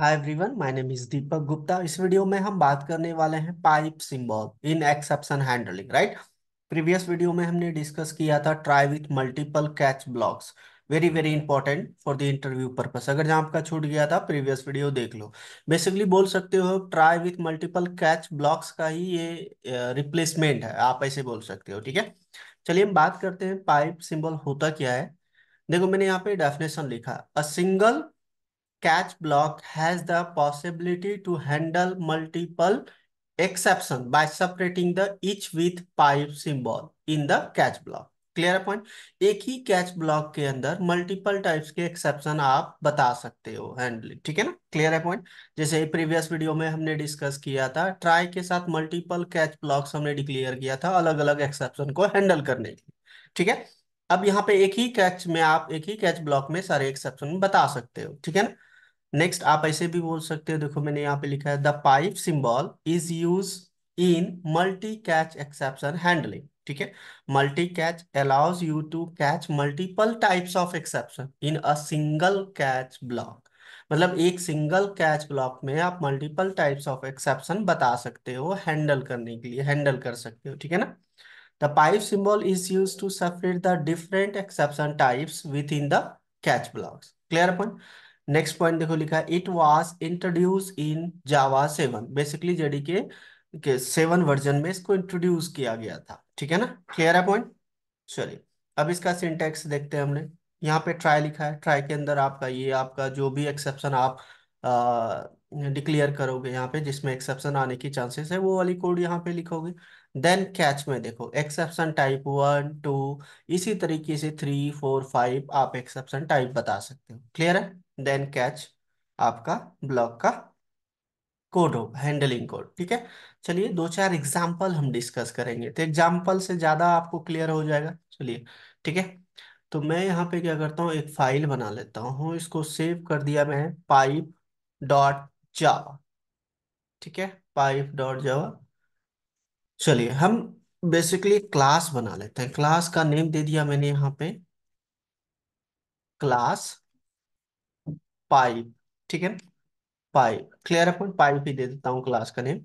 hi everyone my name is Deepak Gupta इस video में हम बात करने वाले हैं pipe symbol in exception handling right previous video में हमने डिस्कस किया था try with multiple catch blocks very very important for the interview purpose अगर जहां आपका छूट गया था प्रीवियस वीडियो देख लो बेसिकली बोल सकते हो try with multiple catch blocks का ही ये रिप्लेसमेंट है आप ऐसे बोल सकते हो ठीक है चलिए हम बात करते हैं पाइप सिंबल होता क्या है देखो मैंने यहाँ पे डेफिनेशन लिखा a single catch block has the possibility to handle multiple exception by separating the each with pipe symbol in the catch block clear point एक ही कैच ब्लॉक के अंदर मल्टीपल टाइप्स के एक्सेप्शन आप बता सकते हो हैंडलिंग ठीक है ना क्लियर है पॉइंट जैसे प्रीवियस वीडियो में हमने डिस्कस किया था ट्राई के साथ मल्टीपल कैच ब्लॉक्स हमने डिक्लेयर किया था अलग अलग एक्सेप्शन को हैंडल करने के लिए ठीक है अब यहाँ पे एक ही कैच में आप एक ही कैच ब्लॉक में सारे एक्सेप्शन बता सकते हो ठीक है ना नेक्स्ट आप ऐसे भी बोल सकते हो देखो मैंने यहाँ पे लिखा है the pipe symbol is use in multi catch exception handling ठीक है multi catch allows you to catch multiple types of exception in a single catch block मतलब एक सिंगल कैच ब्लॉक में आप मल्टीपल टाइप्स ऑफ एक्सेप्शन बता सकते हो handle करने के लिए हैंडल कर सकते हो ठीक है ना the pipe symbol is use to separate the different exception types within the catch blocks clear point next point देखो लिखा है it was introduce in Java seven basically JD के सेवन वर्जन में इसको इंट्रोड्यूस किया गया था ठीक है ना क्लियर है पॉइंट चलिए अब इसका सिंटेक्स देखते हैं हमने यहाँ पे ट्राई लिखा है ट्राई के अंदर आपका ये आपका जो भी एक्सेप्शन आप डिक्लेयर करोगे यहाँ पे जिसमें एक्सेप्शन आने की चांसेस है वो वाली कोड यहाँ पे लिखोगे देन कैच में देखो एक्सेप्शन टाइप वन टू इसी तरीके से थ्री फोर फाइव आप एक्सेप्शन टाइप बता सकते हो क्लियर है देन कैच आपका ब्लॉक का कोड होगा हैंडलिंग कोड ठीक है चलिए दो चार एग्जाम्पल हम डिस्कस करेंगे तो एग्जाम्पल से ज़्यादा आपको क्लियर हो जाएगा चलिए ठीक है तो मैं यहाँ पे क्या करता हूँ एक फाइल बना लेता हूँ इसको सेव कर दिया मैं पाइप डॉट जावा ठीक है पाइप डॉट जावा चलिए हम बेसिकली क्लास बना लेते हैं क्लास का नेम दे दिया मैंने यहाँ पे क्लास पाइप ठीक है पाइप क्लियर अपन पाइप ही दे देता हूँ क्लास का name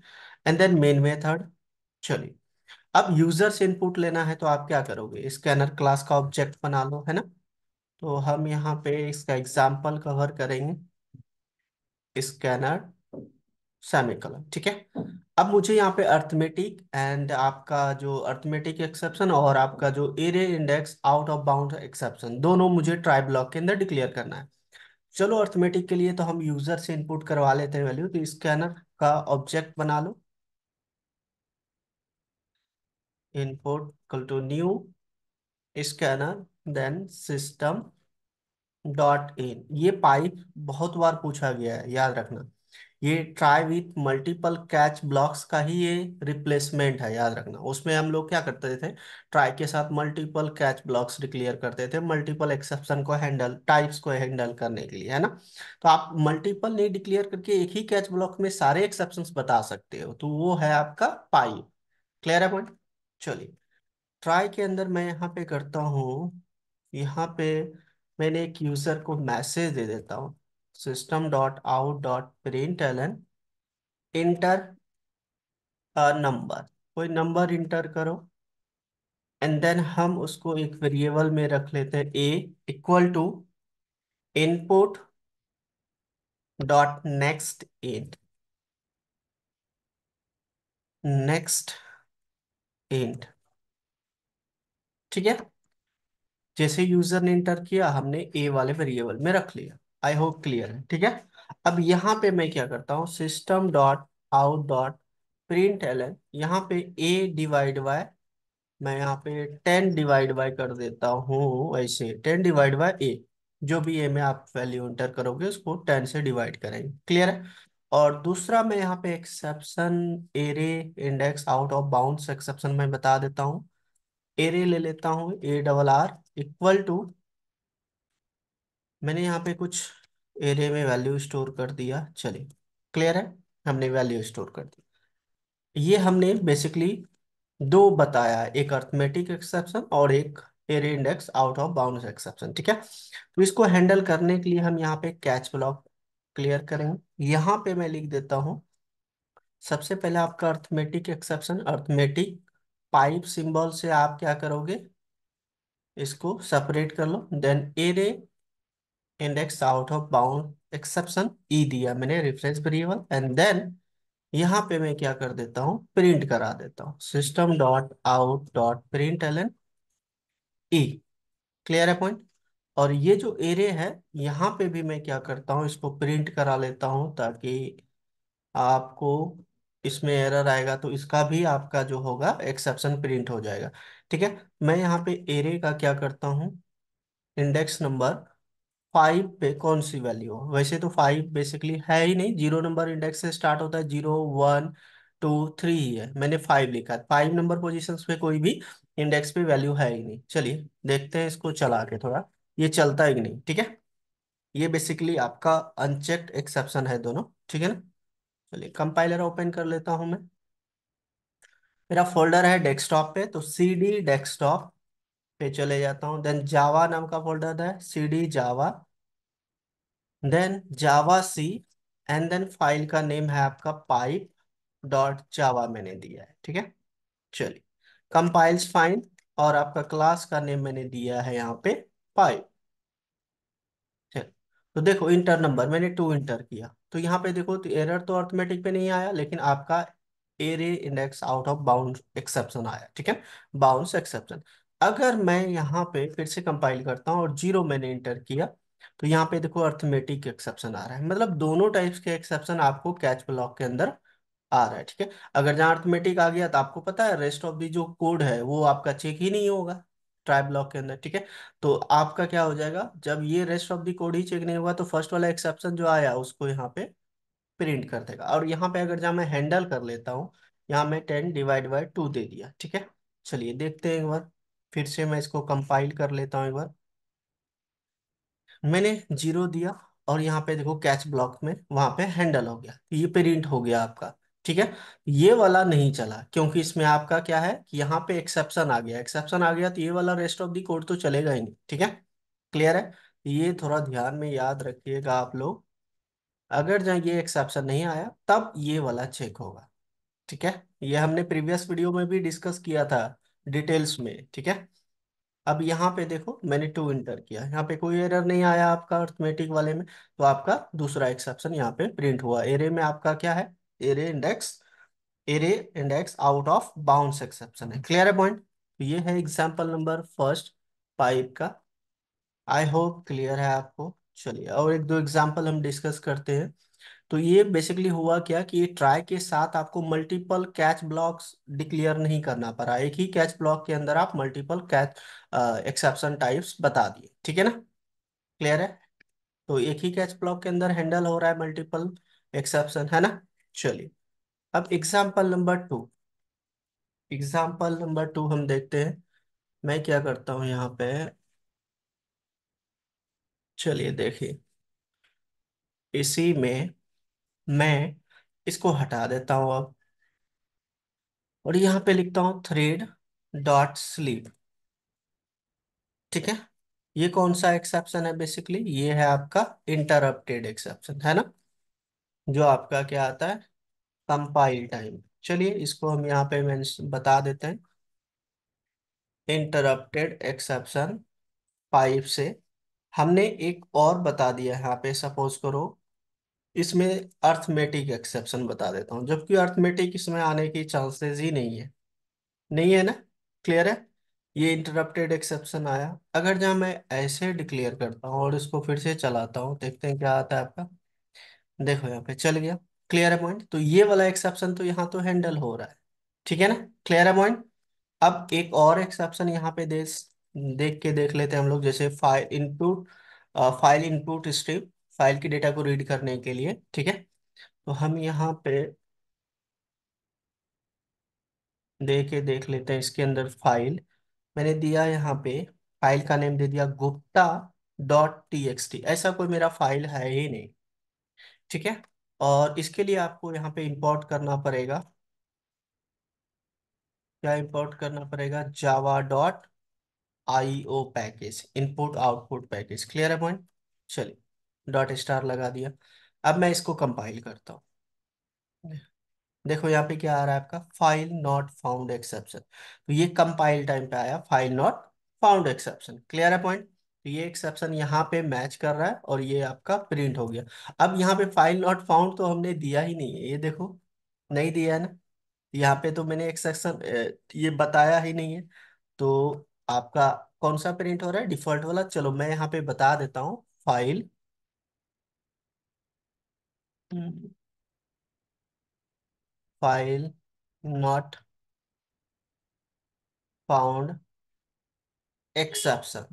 and then main method चलिए अब यूजर से इनपुट लेना है तो आप क्या करोगे स्कैनर क्लास का ऑब्जेक्ट बना लो है ना तो हम यहाँ पे इसका एग्जाम्पल कवर करेंगे स्कैनर सेमिकलन ठीक है अब मुझे यहाँ पे अर्थमेटिक एंड आपका जो अर्थमेटिक एक्सेप्शन और आपका जो array index out of bound exception दोनों मुझे ट्राई ब्लॉक के अंदर डिक्लेयर करना है चलो अर्थमेटिक के लिए तो हम यूजर से इनपुट करवा लेते हैं वैल्यू तो स्कैनर का ऑब्जेक्ट बना लो इनपुट कल to new scanner then system dot in ये पाइप बहुत बार पूछा गया है याद रखना ये try with multiple catch blocks का ही ये रिप्लेसमेंट है याद रखना उसमें हम लोग क्या करते थे ट्राई के साथ मल्टीपल कैच ब्लॉक्स डिक्लेयर करते थे मल्टीपल एक्सेप्शन को हैंडल टाइप्स को हैंडल करने के लिए है ना तो आप मल्टीपल नहीं डिक्लेयर करके एक ही कैच ब्लॉक में सारे एक्सेप्शन बता सकते हो तो वो है आपका पाइप क्लियर है पॉइंट चलिए ट्राई के अंदर मैं यहाँ पे करता हूँ यहाँ पे मैंने एक यूजर को मैसेज दे देता हूँ system dot out dot ln enter a number कोई नंबर इंटर करो एंड देन हम उसको एक वेरिएबल में रख लेते हैं a equal to input dot next int next int ठीक है जैसे यूजर ने इंटर किया हमने ए वाले वेरिएबल में रख लिया आई होप क्लियर है ठीक है अब यहाँ पे मैं क्या करता हूँ system dot out dot print L N यहाँ पे ए डिवाइड बाय मैं यहाँ पे टेन डिवाइड बाय कर देता हूँ ऐसे टेन डिवाइड बाय ए जो भी ए में आप वैल्यू एंटर करोगे उसको टेन से डिवाइड करेंगे क्लियर है और दूसरा मैं यहाँ पे exception array index out of bound exception में बता देता हूँ एरे ले लेता हूँ a double R equal to मैंने यहाँ पे कुछ एरे में वैल्यू स्टोर कर दिया चलिए क्लियर है हमने वैल्यू स्टोर कर दी ये हमने बेसिकली दो बताया एक अर्थमेटिक एक्सेप्शन और एक array index out of bound exception ठीक है तो इसको हैंडल करने के लिए हम यहाँ पे कैच ब्लॉक क्लियर करेंगे यहाँ पे मैं लिख देता हूँ सबसे पहले आपका arithmetic exception arithmetic pipe symbol से आप क्या करोगे इसको सेपरेट कर लो then array index out of bound exception E दिया मैंने रेफरेंस वेरिएबल एंड देन यहाँ पे मैं क्या कर देता हूँ प्रिंट करा देता हूँ system dot out dot print L N E clear है पॉइंट और ये जो एरे है यहाँ पे भी मैं क्या करता हूँ इसको प्रिंट करा लेता हूँ ताकि आपको इसमें एरर आएगा तो इसका भी आपका जो होगा एक्सेप्शन प्रिंट हो जाएगा ठीक है मैं यहाँ पे एरे का क्या करता हूँ इंडेक्स नंबर फाइव पे कौन सी वैल्यू वैसे तो फाइव बेसिकली है ही नहीं जीरो नंबर इंडेक्स से स्टार्ट होता है जीरो वन टू थ्री ही है मैंने फाइव लिखा है फाइव नंबर पोजिशन पे कोई भी इंडेक्स पे वैल्यू है ही नहीं चलिए देखते हैं इसको चला के थोड़ा ये चलता है कि नहीं ठीक है ये बेसिकली आपका अनचेक्ड एक्सेप्शन है दोनों ठीक है ना चलिए कंपाइलर ओपन कर लेता हूं मैं मेरा फोल्डर है डेस्कटॉप पे तो सी डी डेस्कटॉप पे चले जाता हूँ देन जावा नाम का फोल्डर है C D Java then Java C and then file का नेम है आपका पाइप डॉट जावा मैंने दिया है ठीक है चलिए कंपाइल्स फाइन और आपका क्लास का नेम मैंने दिया है यहाँ पे पाइप तो देखो इंटर नंबर मैंने टू इंटर किया तो यहाँ पे देखो तो एरर तो अर्थमेटिक पे नहीं आया लेकिन आपका array index out of bound exception आया ठीक है बाउंड एक्सेप्शन अगर मैं यहाँ पे फिर से कंपाइल करता हूँ और जीरो मैंने इंटर किया तो यहाँ पे देखो अर्थमेटिक एक्सेप्शन आ रहा है मतलब दोनों टाइप्स के एक्सेप्शन आपको कैच ब्लॉक के अंदर आ रहा है ठीक है अगर जहाँ अर्थमेटिक आ गया तो आपको पता है रेस्ट ऑफ दी जो कोड है वो आपका चेक ही नहीं होगा ट्राई ब्लॉक के अंदर ठीक है तो आपका क्या हो जाएगा जब ये रेस्ट ऑफ दी कोड ही चेक नहीं होगा तो फर्स्ट वाला एक्सेप्शन जो आया उसको यहाँ पे प्रिंट कर देगा और यहाँ पे अगर जहाँ मैं हैंडल कर लेता हूँ यहाँ मैं टेन डिवाइड बाई टू दे दिया ठीक है चलिए देखते हैं एक बार फिर से मैं इसको कंपाइल कर लेता हूं एक बार मैंने जीरो दिया और यहाँ पे देखो कैच ब्लॉक में वहां पे हैंडल हो गया ये प्रिंट हो गया आपका ठीक है ये वाला नहीं चला क्योंकि इसमें आपका क्या है कि यहाँ पे एक्सेप्शन आ गया एक्सेप्शन आ गया तो ये वाला रेस्ट ऑफ दी कोड तो चलेगा ही नहीं ठीक है क्लियर है ये थोड़ा ध्यान में याद रखिएगा आप लोग अगर जहाँ ये एक्सेप्शन नहीं आया तब ये वाला चेक होगा ठीक है ये हमने प्रीवियस वीडियो में भी डिस्कस किया था डिटेल्स में ठीक है अब यहाँ पे देखो मैंने टू इंटर किया यहाँ पे कोई एरर नहीं आया आपका अर्थमेटिक वाले में तो आपका दूसरा एक्सेप्शन यहाँ पे प्रिंट हुआ एरे में आपका क्या है array index array index out of bounds exception है क्लियर है पॉइंट तो ये है एग्जाम्पल नंबर फर्स्ट पाइप का आई होप क्लियर है आपको चलिए और एक दो एग्जाम्पल हम डिस्कस करते हैं तो ये बेसिकली हुआ क्या कि ये ट्राई के साथ आपको मल्टीपल कैच ब्लॉक्स डिक्लेयर नहीं करना पड़ा एक ही कैच ब्लॉक के अंदर आप मल्टीपल कैच एक्सेप्शन टाइप्स बता दिए ठीक है ना क्लियर है तो एक ही कैच ब्लॉक के अंदर हैंडल हो रहा है मल्टीपल एक्सेप्शन है ना चलिए अब example number two example number two हम देखते हैं मैं क्या करता हूं यहाँ पे चलिए देखिए इसी में मैं इसको हटा देता हूं अब और यहां पे लिखता हूं थ्रेड डॉट स्लीप ठीक है ये कौन सा एक्सेप्शन है बेसिकली ये है आपका इंटरप्टेड एक्सेप्शन है ना जो आपका क्या आता है कंपाइल टाइम चलिए इसको हम यहाँ पे मैं बता देते हैं इंटरप्टेड एक्सेप्शन पाइप से हमने एक और बता दिया यहाँ पे सपोज करो इसमें अर्थमेटिक एक्सेप्शन बता देता हूँ जबकि अर्थमेटिक इसमें आने की चांसेस ही नहीं है नहीं है ना क्लियर है ये इंटरप्टेड एक्सेप्शन आया अगर जहाँ मैं ऐसे डिक्लेयर करता हूँ और इसको फिर से चलाता हूँ देखते हैं क्या आता है आपका देखो यहाँ पे चल गया क्लियर है पॉइंट तो ये वाला एक्सेप्शन तो यहाँ तो हैंडल हो रहा है ठीक है ना क्लियर है पॉइंट अब एक और एक्सेप्शन यहाँ पे देख के देख लेते हैं हम लोग जैसे file input file input stream file की डेटा को रीड करने के लिए ठीक है तो हम यहाँ पे दे के देख लेते हैं इसके अंदर फाइल मैंने दिया यहाँ पे फाइल का नेम दे दिया Gupta dot T X T ऐसा कोई मेरा फाइल है ही नहीं ठीक है और इसके लिए आपको यहाँ पे इंपोर्ट करना पड़ेगा क्या इंपोर्ट करना पड़ेगा Java dot I O package input output package clear है पॉइंट चलिए डॉट स्टार लगा दिया अब मैं इसको कंपाइल करता हूँ देखो यहाँ पे क्या आ रहा है आपका फाइल नॉट फाउंड एक्सेप्शन तो ये कंपाइल टाइम पे आया file not found exception clear है पॉइंट तो ये एक्सेप्शन यहाँ पे मैच कर रहा है और ये आपका प्रिंट हो गया अब यहाँ पे फाइल नॉट फाउंड तो हमने दिया ही नहीं है ये देखो नहीं दिया है ना यहाँ पे तो मैंने एक्सेप्शन ये बताया ही नहीं है तो आपका कौन सा प्रिंट हो रहा है डिफॉल्ट वाला चलो मैं यहाँ पे बता देता हूँ file file not found exception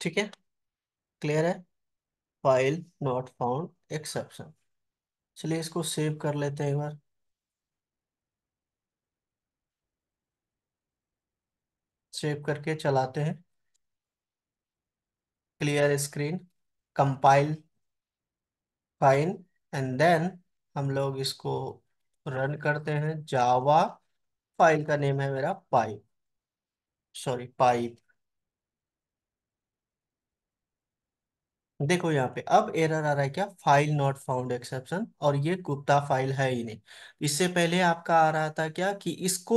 ठीक है क्लियर है फाइल नॉट फाउंड एक्सेप्शन चलिए इसको सेव कर लेते हैं एक बार सेव करके चलाते हैं clear screen compile fine and then हम लोग इसको रन करते हैं जावा फाइल का नेम है मेरा पाइप सॉरी पाइप देखो यहाँ पे अब एरर आ रहा है क्या फाइल नॉट फाउंड एक्सेप्शन और ये गुप्ता फाइल है ही नहीं इससे पहले आपका आ रहा था क्या कि इसको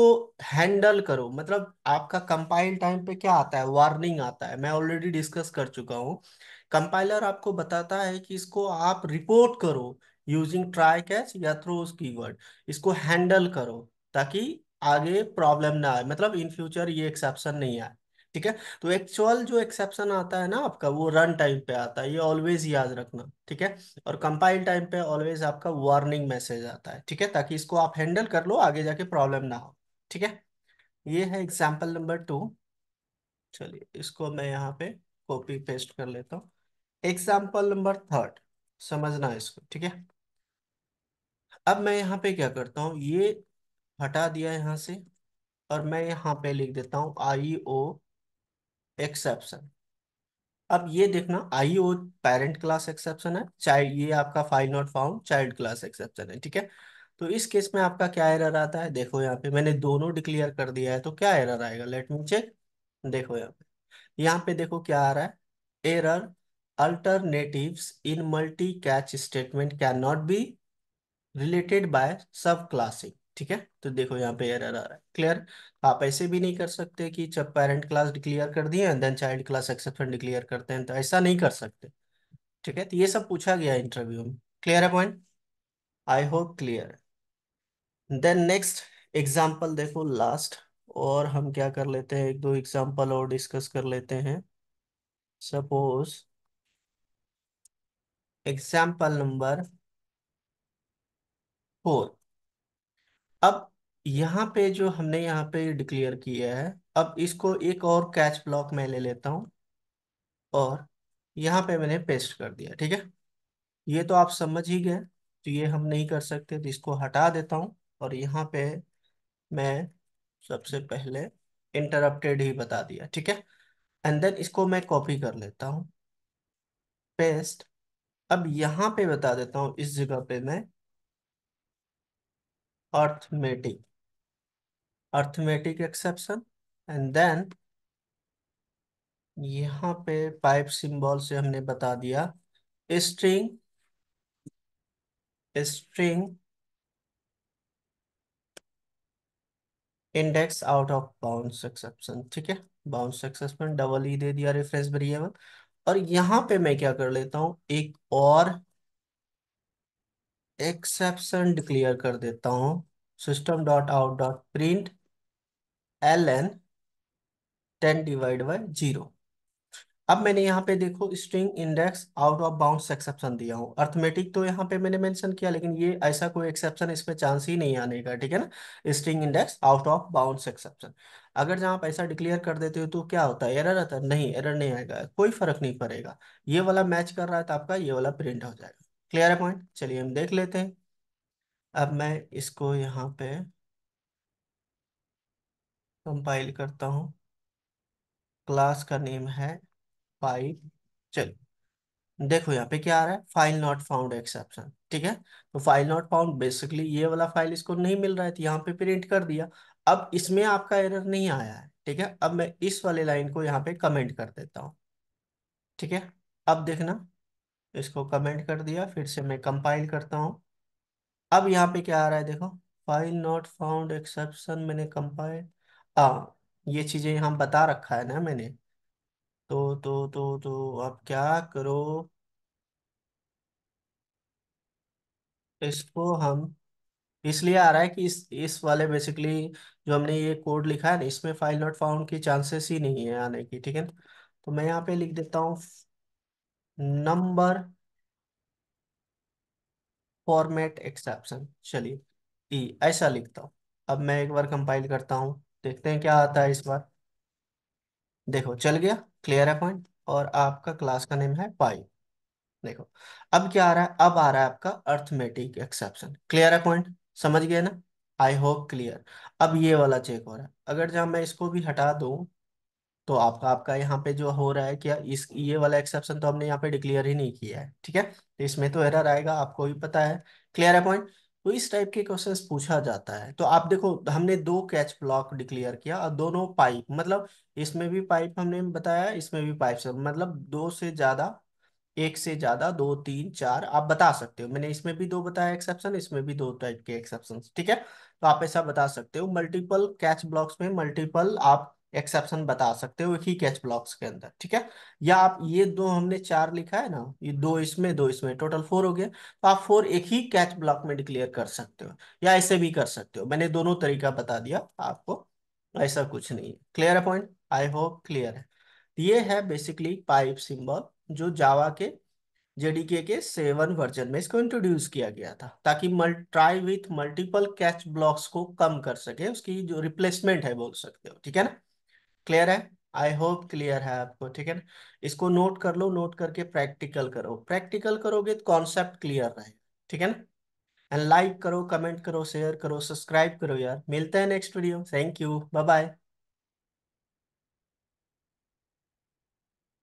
हैंडल करो मतलब आपका कंपाइल टाइम पे क्या आता है वार्निंग आता है मैं ऑलरेडी डिस्कस कर चुका हूँ कंपाइलर आपको बताता है कि इसको आप रिपोर्ट करो यूजिंग ट्राई कैच या थ्रोज कीवर्ड इसको हैंडल करो ताकि आगे प्रॉब्लम ना आए मतलब इन फ्यूचर ये एक्सेप्शन नहीं आए ठीक है तो एक्चुअल जो एक्सेप्शन आता है ना आपका वो रन टाइम पे आता है ये ऑलवेज याद रखना ठीक है और कंपाइल टाइम पे ऑलवेज आपका वार्निंग मैसेज आता है ठीक है ताकि इसको आप हैंडल कर लो आगे जाके प्रॉब्लम ना हो ठीक है ये है एग्जाम्पल नंबर टू चलिए इसको मैं यहाँ पे कॉपी पेस्ट कर लेता हूँ एग्जाम्पल नंबर थर्ड समझना है इसको ठीक है अब मैं यहाँ पे क्या करता हूँ ये हटा दिया यहाँ से और मैं यहाँ पे लिख देता हूँ आई ओ एक्सेप्शन अब ये देखना I O parent class exception है चाइल्ड ये आपका file not found child class exception है ठीक है तो इस केस में आपका क्या एरर आता है देखो यहाँ पे मैंने दोनों डिक्लेयर कर दिया है तो क्या एरर आएगा लेट मी चेक देखो यहाँ पे यहाँ पे देखो क्या आ रहा है error alternatives in multi-catch statement cannot be related by subclassing ठीक है तो देखो यहाँ पे एरर आ रहा है क्लियर आप ऐसे भी नहीं कर सकते कि जब पेरेंट क्लास डिक्लेयर कर दिए then child class exception declare करते हैं तो ऐसा नहीं कर सकते ठीक है तो ये सब पूछा गया इंटरव्यू में क्लियर है point I hope clear then next example देखो लास्ट और हम क्या कर लेते हैं एक दो एग्जाम्पल और डिस्कस कर लेते हैं सपोज एग्जाम्पल नंबर फोर अब यहाँ पे जो हमने यहाँ पे डिक्लेयर किया है अब इसको एक और कैच ब्लॉक में ले लेता हूँ और यहाँ पे मैंने पेस्ट कर दिया ठीक है ये तो आप समझ ही गए तो ये हम नहीं कर सकते तो इसको हटा देता हूँ और यहाँ पे मैं सबसे पहले इंटरप्टेड ही बता दिया ठीक है एंड देन इसको मैं कॉपी कर लेता हूँ पेस्ट अब यहां पे बता देता हूं इस जगह पे मैं arithmetic arithmetic exception and then यहां पे पाइप सिंबल से हमने बता दिया string string index out of bounds exception ठीक है बाउंस एक्सेप्शन डबल ई दे दिया रेफरेंस वेरिएबल और यहां पे मैं क्या कर लेता हूं एक और एक्सेप्शन डिक्लेयर कर देता हूं system dot out dot print L N ten divide by zero अब मैंने यहाँ पे देखो string index out of bound exception दिया हूँ अर्थमेटिक तो यहाँ पे मैंने मेंशन किया लेकिन ये ऐसा कोई एक्सेप्शन इसमें चांस ही नहीं आने का ठीक है ना string index out of bound exception अगर जहाँ आप ऐसा डिक्लेयर कर देते हो तो क्या होता है एरर आता है नहीं एरर नहीं आएगा कोई फर्क नहीं पड़ेगा ये वाला मैच कर रहा है तो आपका ये वाला प्रिंट हो जाएगा क्लियर है पॉइंट चलिए हम देख लेते हैं अब मैं इसको यहाँ पे कंपाइल करता हूँ क्लास का नेम है बाई चलिए देखो यहाँ पे क्या आ रहा है फाइल नॉट फाउंड एक्सेप्शन ठीक है तो फाइल नॉट फाउंड बेसिकली ये वाला फाइल इसको नहीं मिल रहा है तो यहाँ पे प्रिंट कर दिया अब इसमें आपका एरर नहीं आया है ठीक है अब मैं इस वाले लाइन को यहाँ पे कमेंट कर देता हूँ ठीक है अब देखना इसको कमेंट कर दिया फिर से मैं कंपाइल करता हूँ अब यहाँ पे क्या आ रहा है देखो फाइल नॉट फाउंड एक्सेप्शन मैंने कंपाइल हाँ, आ ये चीज़ें यहाँ बता रखा है ना मैंने तो तो तो तो आप क्या करो इसको हम इसलिए आ रहा है कि इस इस वाले बेसिकली जो हमने ये कोड लिखा है ना इसमें फाइल नॉट फाउंड की चांसेस ही नहीं है आने की ठीक है ना तो मैं यहाँ पे लिख देता हूँ नंबर फॉर्मेट एक्सेप्शन चलिए ई e, ऐसा लिखता हूँ अब मैं एक बार कंपाइल करता हूँ देखते हैं क्या आता है इस बार देखो चल गया क्लियर है पॉइंट और आपका क्लास का नेम है पाई देखो अब क्या आ रहा है अब आ रहा है आपका अर्थमेटिक एक्सेप्शन क्लियर है पॉइंट समझ गया ना आई होप क्लियर अब ये वाला चेक हो रहा है अगर जहां मैं इसको भी हटा दू तो आपका आपका यहाँ पे जो हो रहा है क्या इस ये वाला एक्सेप्शन तो हमने यहाँ पे डिक्लेयर ही नहीं किया है ठीक है तो इसमें तो एरर आएगा आपको भी पता है क्लियर है पॉइंट तो इस टाइप के क्वेश्चंस पूछा जाता है तो आप देखो हमने दो कैच ब्लॉक डिक्लेयर किया और दोनों पाइप मतलब इसमें भी पाइप हमने बताया इसमें भी पाइप सब मतलब दो से ज्यादा एक से ज्यादा दो तीन चार आप बता सकते हो मैंने इसमें भी दो बताया एक्सेप्शन इसमें भी दो टाइप के एक्सेप्शन ठीक है तो आप ऐसा बता सकते हो मल्टीपल कैच ब्लॉक्स में मल्टीपल आप एक्सेप्शन बता सकते हो एक ही कैच ब्लॉक्स के अंदर ठीक है या आप ये दो हमने चार लिखा है ना ये दो इसमें दो इसमें टोटल फोर हो गया तो आप फोर एक ही कैच ब्लॉक में डिक्लेयर कर सकते हो या ऐसे भी कर सकते हो मैंने दोनों तरीका बता दिया आपको ऐसा कुछ नहीं है क्लियर है पॉइंट आई होप क्लियर है ये है बेसिकली पाइप सिंबल जो जावा के जेडीके के सेवन वर्जन में इसको इंट्रोड्यूस किया गया था ताकि try with multiple catch blocks को कम कर सके उसकी जो रिप्लेसमेंट है बोल सकते हो ठीक है ना क्लियर है आई होप क्लियर है आपको ठीक है ना इसको नोट कर लो नोट करके प्रैक्टिकल करो प्रैक्टिकल करोगे तो कॉन्सेप्ट क्लियर रहे ठीक है ना एंड लाइक करो कमेंट करो शेयर करो सब्सक्राइब करो यार मिलते हैं next video thank you bye bye